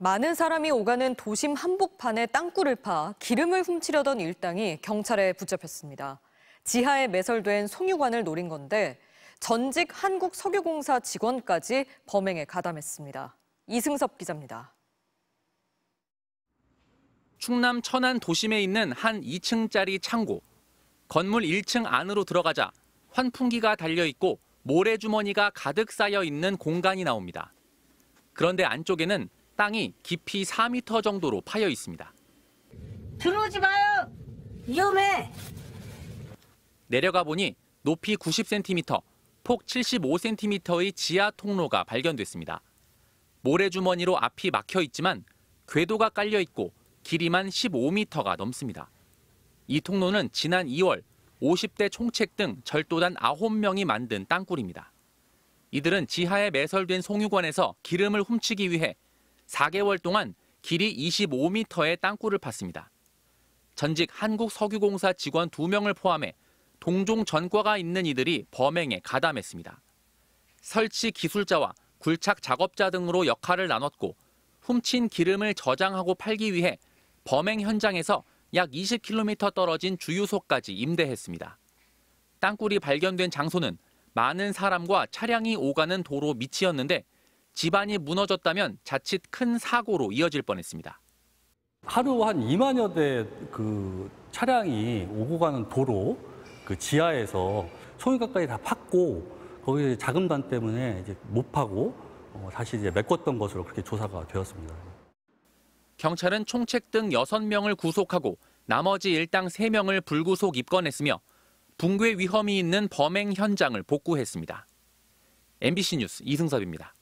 많은 사람이 오가는 도심 한복판에 땅굴을 파 기름을 훔치려던 일당이 경찰에 붙잡혔습니다. 지하에 매설된 송유관을 노린 건데 전직 한국석유공사 직원까지 범행에 가담했습니다. 이승섭 기자입니다. 충남 천안 도심에 있는 한 2층짜리 창고. 건물 1층 안으로 들어가자 환풍기가 달려 있고 모래주머니가 가득 쌓여 있는 공간이 나옵니다. 그런데 안쪽에는 땅이 깊이 4m 정도로 파여 있습니다. 들어오지 마요. 위험해. 내려가 보니 높이 90cm, 폭 75cm의 지하 통로가 발견됐습니다. 모래주머니로 앞이 막혀 있지만 궤도가 깔려 있고 길이만 15m가 넘습니다. 이 통로는 지난 2월 50대 총책 등 절도단 9명이 만든 땅굴입니다. 이들은 지하에 매설된 송유관에서 기름을 훔치기 위해 4개월 동안 길이 25m의 땅굴을 팠습니다. 전직 한국석유공사 직원 2명을 포함해 동종 전과가 있는 이들이 범행에 가담했습니다. 설치 기술자와 굴착 작업자 등으로 역할을 나눴고 훔친 기름을 저장하고 팔기 위해 범행 현장에서 약 20km 떨어진 주유소까지 임대했습니다. 땅굴이 발견된 장소는 많은 사람과 차량이 오가는 도로 밑이었는데 집안이 무너졌다면 자칫 큰 사고로 이어질 뻔했습니다. 하루 한 2만여 대 그 차량이 오고 가는 도로 그 지하에서 소유가까지 다 팠고 거기 자금단 때문에 이제 못 파고 어, 다시 이제 메꿨던 것으로 그렇게 조사가 되었습니다. 경찰은 총책 등 6명을 구속하고 나머지 일당 3명을 불구속 입건했으며 붕괴 위험이 있는 범행 현장을 복구했습니다. MBC 뉴스 이승섭입니다.